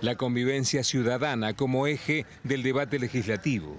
la convivencia ciudadana como eje del debate legislativo.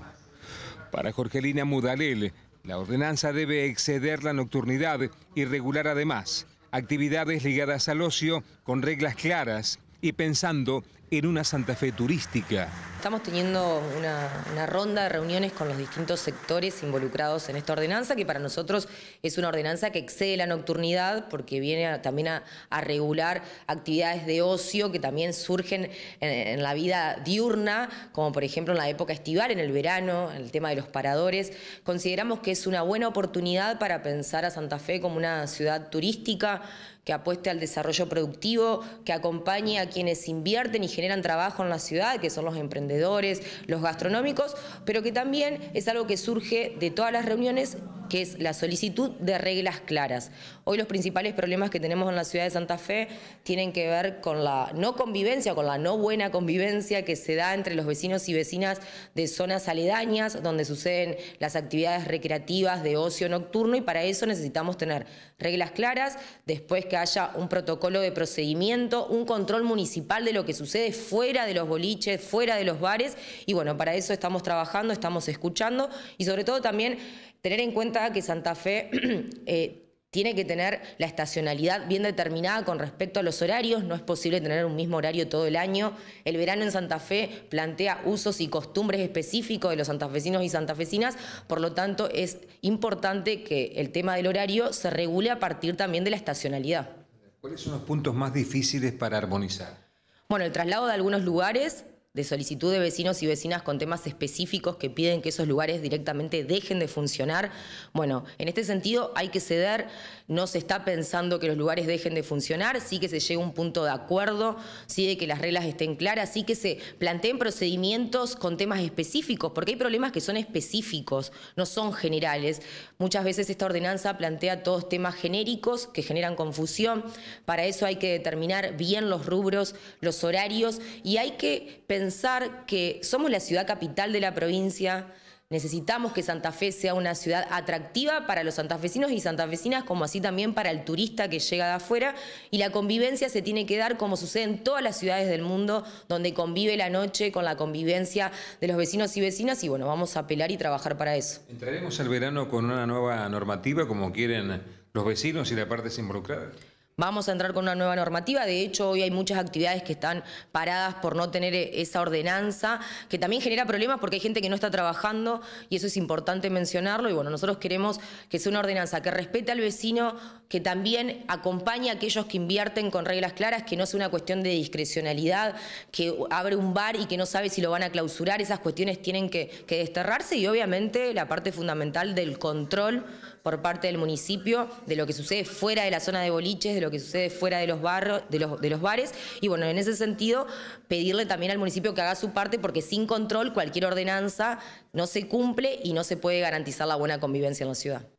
Para Jorgelina Mudalel, la ordenanza debe exceder la nocturnidad y regular además actividades ligadas al ocio con reglas claras y pensando en una Santa Fe turística. Estamos teniendo una, ronda de reuniones con los distintos sectores involucrados en esta ordenanza, que para nosotros es una ordenanza que excede la nocturnidad, porque viene también a, regular actividades de ocio que también surgen en, la vida diurna, como por ejemplo en la época estival, en el verano, en el tema de los paradores. Consideramos que es una buena oportunidad para pensar a Santa Fe como una ciudad turística que apueste al desarrollo productivo, que acompañe a quienes invierten y generan trabajo en la ciudad, que son los emprendedores, los gastronómicos, pero que también es algo que surge de todas las reuniones que es la solicitud de reglas claras. Hoy los principales problemas que tenemos en la ciudad de Santa Fe tienen que ver con la no convivencia, con la no buena convivencia que se da entre los vecinos y vecinas de zonas aledañas, donde suceden las actividades recreativas de ocio nocturno y para eso necesitamos tener reglas claras, después que haya un protocolo de procedimiento, un control municipal de lo que sucede fuera de los boliches, fuera de los bares y bueno, para eso estamos trabajando, estamos escuchando y sobre todo también tener en cuenta que Santa Fe eh, tiene que tener la estacionalidad bien determinada con respecto a los horarios, no es posible tener un mismo horario todo el año. El verano en Santa Fe plantea usos y costumbres específicos de los santafesinos y santafesinas, por lo tanto es importante que el tema del horario se regule a partir también de la estacionalidad. ¿Cuáles son los puntos más difíciles para armonizar? Bueno, el traslado de algunos lugares, de solicitud de vecinos y vecinas con temas específicos que piden que esos lugares directamente dejen de funcionar. Bueno, en este sentido hay que ceder, no se está pensando que los lugares dejen de funcionar, sí que se llegue a un punto de acuerdo, sí de que las reglas estén claras, sí que se planteen procedimientos con temas específicos, porque hay problemas que son específicos, no son generales. Muchas veces esta ordenanza plantea todos temas genéricos que generan confusión, para eso hay que determinar bien los rubros, los horarios y hay que pensar pensar que somos la ciudad capital de la provincia, necesitamos que Santa Fe sea una ciudad atractiva para los santafesinos y santafesinas, como así también para el turista que llega de afuera, y la convivencia se tiene que dar como sucede en todas las ciudades del mundo, donde convive la noche con la convivencia de los vecinos y vecinas, y bueno, vamos a apelar y trabajar para eso. ¿Entraremos al verano con una nueva normativa, como quieren los vecinos y las partes involucradas? Vamos a entrar con una nueva normativa, de hecho hoy hay muchas actividades que están paradas por no tener eh, esa ordenanza, que también genera problemas porque hay gente que no está trabajando y eso es importante mencionarlo y bueno, nosotros queremos que sea una ordenanza que respete al vecino, que también acompañe a aquellos que invierten con reglas claras, que no sea una cuestión de discrecionalidad, que abre un bar y que no sabe si lo van a clausurar, esas cuestiones tienen que, que desterrarse y obviamente la parte fundamental del control por parte del municipio de lo que sucede fuera de la zona de boliches, de lo que sucede fuera de los, barros, los, de los bares. Y bueno, en ese sentido, pedirle también al municipio que haga su parte porque sin control cualquier ordenanza no se cumple y no se puede garantizar la buena convivencia en la ciudad.